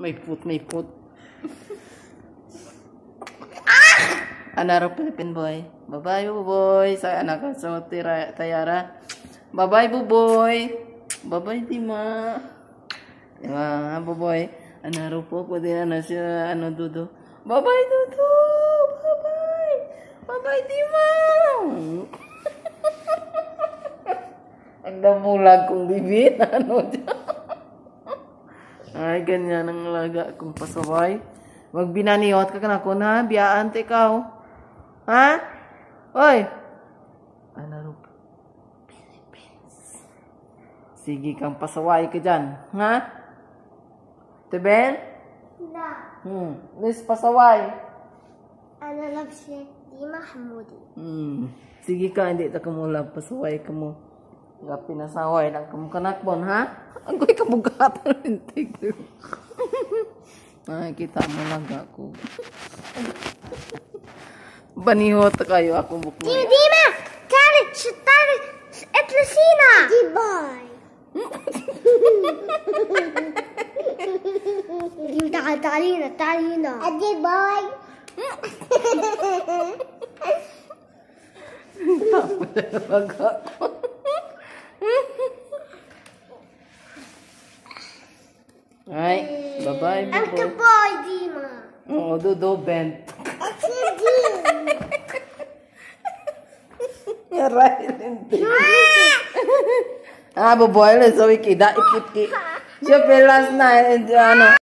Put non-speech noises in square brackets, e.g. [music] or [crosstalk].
May put, may put. [laughs] ah! Anaro Philippine boy. Bye-bye, buboy. Sa anak ka, so tira, tayara. Bye-bye, buboy. Bye-bye, tima. Diba, buboy. Anaro po, pwede ano siya, ano, dudo. Bye-bye, dudo. Bye-bye. Bye-bye, tima. [laughs] Ang damulag kong bibit. [laughs] Ano dyan? Ay, ganyan ang laga kong pasaway. Wag binaniyot ka na ko na, biyaan te ikaw. Ha? Oy! Ano Philippines. Sige kang pasaway ka dyan. Ha? Teben? Na. Hmm. Nis pasaway. Ano lang siya, di mahamudi. Hmm. Sige ka, hindi ta kamula. Pasaway ka mo. nggak pinasaway ya, lang kamukanakbon ha ang ko'y kabugatan lintig [laughs] nakikita mo lang ako banihot kayo ako buklo ya. di di ma tali tali at lasina di na, di talina talina di boy Tapos na mag-ako. Oh, [laughs] right. Bye-bye, bye Ang kaboy, Dima. Oo, do bend. Ryan and Ah, boy, let's go. we kida iput ki. Siyempre last night, and ano. Uh,